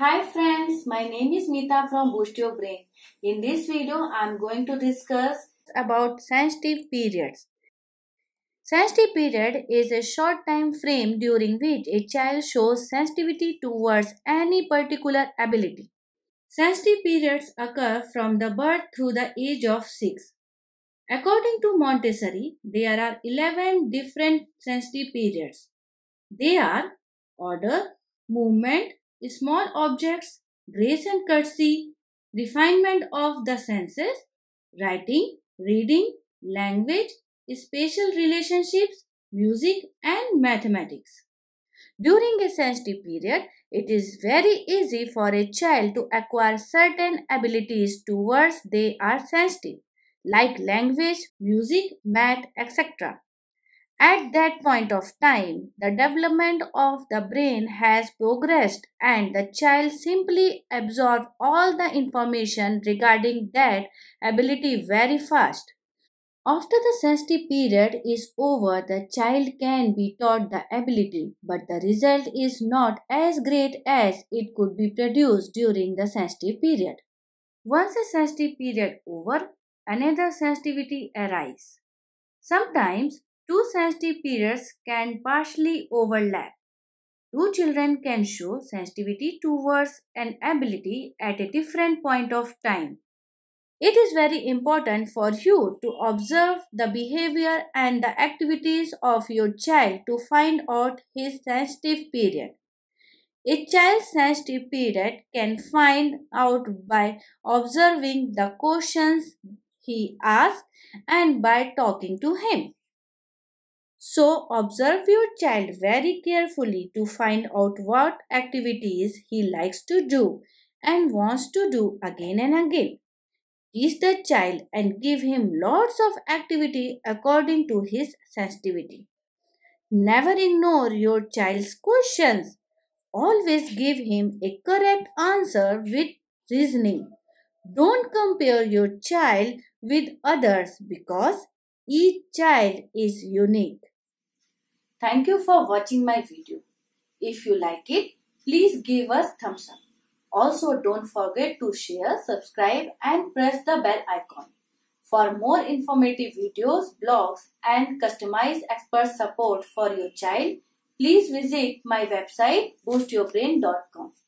Hi friends, my name is Meeta from Boost Your Brain. In this video, I am going to discuss about sensitive periods. Sensitive period is a short time frame during which a child shows sensitivity towards any particular ability. Sensitive periods occur from the birth through the age of 6. According to Montessori, there are 11 different sensitive periods. They are order, movement, small objects, grace and courtesy, refinement of the senses, writing, reading, language, spatial relationships, music and mathematics. During a sensitive period, it is very easy for a child to acquire certain abilities towards they are sensitive, like language, music, math, etc. At that point of time, the development of the brain has progressed and the child simply absorbs all the information regarding that ability very fast. After the sensitive period is over, the child can be taught the ability, but the result is not as great as it could be produced during the sensitive period. Once a sensitive period over, another sensitivity arises. Sometimes two sensitive periods can partially overlap. Two children can show sensitivity towards an ability at a different point of time. It is very important for you to observe the behavior and the activities of your child to find out his sensitive period. A child's sensitive period can find out by observing the questions he asks and by talking to him. So observe your child very carefully to find out what activities he likes to do and wants to do again and again. Teach the child and give him lots of activity according to his sensitivity. Never ignore your child's questions. Always give him a correct answer with reasoning. Don't compare your child with others because each child is unique. Thank you for watching my video. If you like it, please give us thumbs up. Also don't forget to share, subscribe and press the bell icon. For more informative videos, blogs and customized expert support for your child, please visit my website boostyourbrain.com.